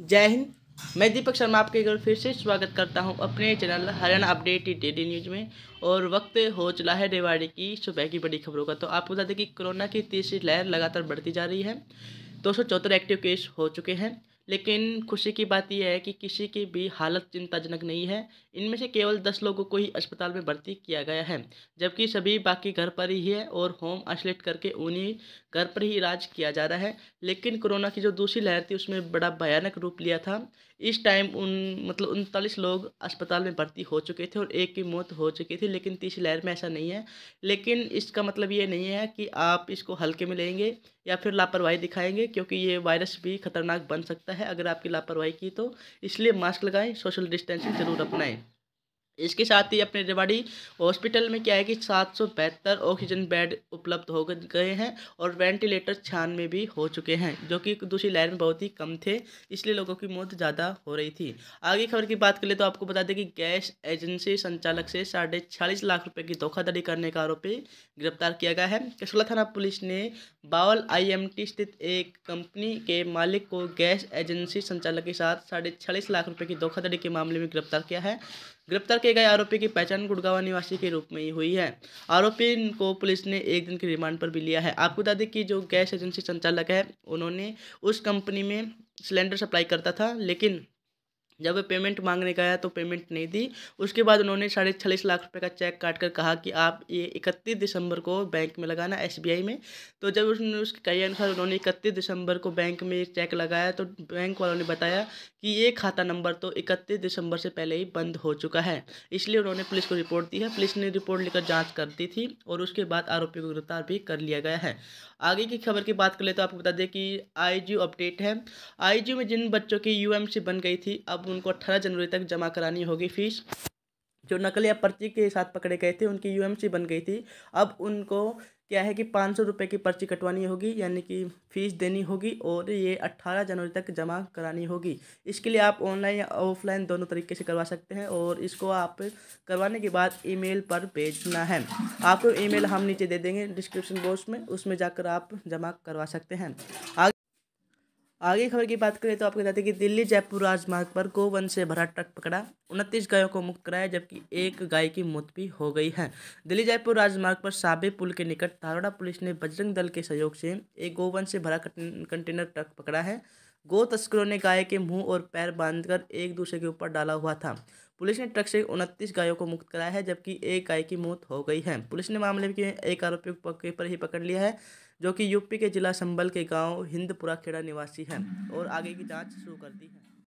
जय हिंद मैं दीपक शर्मा आपके घर फिर से स्वागत करता हूं अपने channel Haryana update daily news में और वक्त हो चला है रेवाड़ी की सुबह की बड़ी खबरों का तो आपको बता दें कि कोरोना की तीसरी लहर लगातार बढ़ती जा रही है दो सौ चौहत्तर एक्टिव केस हो चुके हैं लेकिन खुशी की बात यह है कि किसी की भी हालत चिंताजनक नहीं है इनमें से केवल दस लोगों को ही अस्पताल में भर्ती किया गया है जबकि सभी बाकी घर पर ही है और होम आइसोलेट करके उन्हें घर पर ही इलाज किया जा रहा है लेकिन कोरोना की जो दूसरी लहर थी उसमें बड़ा भयानक रूप लिया था इस टाइम उन मतलब उनतालीस लोग अस्पताल में भर्ती हो चुके थे और एक की मौत हो चुकी थी लेकिन तीसरी लहर में ऐसा नहीं है लेकिन इसका मतलब ये नहीं है कि आप इसको हल्के में लेंगे या फिर लापरवाही दिखाएंगे क्योंकि ये वायरस भी खतरनाक बन सकता है है अगर आपकी लापरवाही की तो इसलिए मास्क लगाएं सोशल डिस्टेंसिंग ज़रूर अपनाएं इसके साथ ही अपने रेवाड़ी हॉस्पिटल में क्या है कि सात सौ बहत्तर ऑक्सीजन बेड उपलब्ध हो गए हैं और वेंटिलेटर छियानवे भी हो चुके हैं जो कि दूसरी लहर में बहुत ही कम थे इसलिए लोगों की मौत ज़्यादा हो रही थी आगे खबर की बात करें तो आपको बता दें कि गैस एजेंसी संचालक से साढ़े छियालीस लाख रुपये की धोखाधड़ी करने का आरोपी गिरफ्तार किया गया है कसोला थाना पुलिस ने बावल आई स्थित एक कंपनी के मालिक को गैस एजेंसी संचालक के साथ साढ़े छियालीस लाख रुपये की धोखाधड़ी के मामले में गिरफ्तार किया है गिरफ्तार किए गए आरोपी की पहचान गुड़गावा निवासी के रूप में ही हुई है आरोपी को पुलिस ने एक दिन के रिमांड पर भी लिया है आपको बता दें कि जो गैस एजेंसी संचालक है उन्होंने उस कंपनी में सिलेंडर सप्लाई करता था लेकिन जब वे पेमेंट मांगने गया तो पेमेंट नहीं दी उसके बाद उन्होंने साढ़े छलीस लाख रुपए का चेक काट कर कहा कि आप ये इकतीस दिसंबर को बैंक में लगाना एसबीआई में तो जब उसने उसके कई अनुसार उन्होंने इकतीस दिसंबर को बैंक में चेक लगाया तो बैंक वालों ने बताया कि ये खाता नंबर तो इकतीस दिसंबर से पहले ही बंद हो चुका है इसलिए उन्होंने पुलिस को रिपोर्ट दी है पुलिस ने रिपोर्ट लेकर जाँच कर दी थी और उसके बाद आरोपी को गिरफ्तार भी कर लिया गया है आगे की खबर की बात कर ले तो आपको बता दें कि आई अपडेट है आई में जिन बच्चों की यू बन गई थी अब अब उनको अट्ठारह जनवरी तक जमा करानी होगी फीस जो नकली या पर्ची के साथ पकड़े गए थे उनकी यूएमसी बन गई थी अब उनको क्या है कि पाँच सौ रुपये की पर्ची कटवानी होगी यानी कि फ़ीस देनी होगी और ये अट्ठारह जनवरी तक जमा करानी होगी इसके लिए आप ऑनलाइन या ऑफलाइन दोनों तरीके से करवा सकते हैं और इसको आप करवाने के बाद ईमेल पर भेजना है आपको ईमेल हम नीचे दे देंगे डिस्क्रिप्शन बॉक्स में उसमें जाकर आप जमा करवा सकते हैं आगे आगे खबर की बात करें तो आपको बताते हैं कि दिल्ली जयपुर राजमार्ग पर गोवन से भरा ट्रक पकड़ा उनतीस गायों को मुक्त कराया जबकि एक गाय की मौत भी हो गई है दिल्ली जयपुर राजमार्ग पर साबे पुल के निकट धारोड़ा पुलिस ने बजरंग दल के सहयोग से एक गोवन से भरा कंटेनर ट्रक पकड़ा है गो तस्करों ने गाय के मुंह और पैर बांधकर एक दूसरे के ऊपर डाला हुआ था पुलिस ने ट्रक से उनतीस गायों को मुक्त कराया है जबकि एक गाय की मौत हो गई है पुलिस ने मामले में एक आरोपी को ही पकड़ लिया है जो कि यूपी के जिला संबल के गांव हिंदपुरा खेड़ा निवासी हैं और आगे की जांच शुरू कर दी है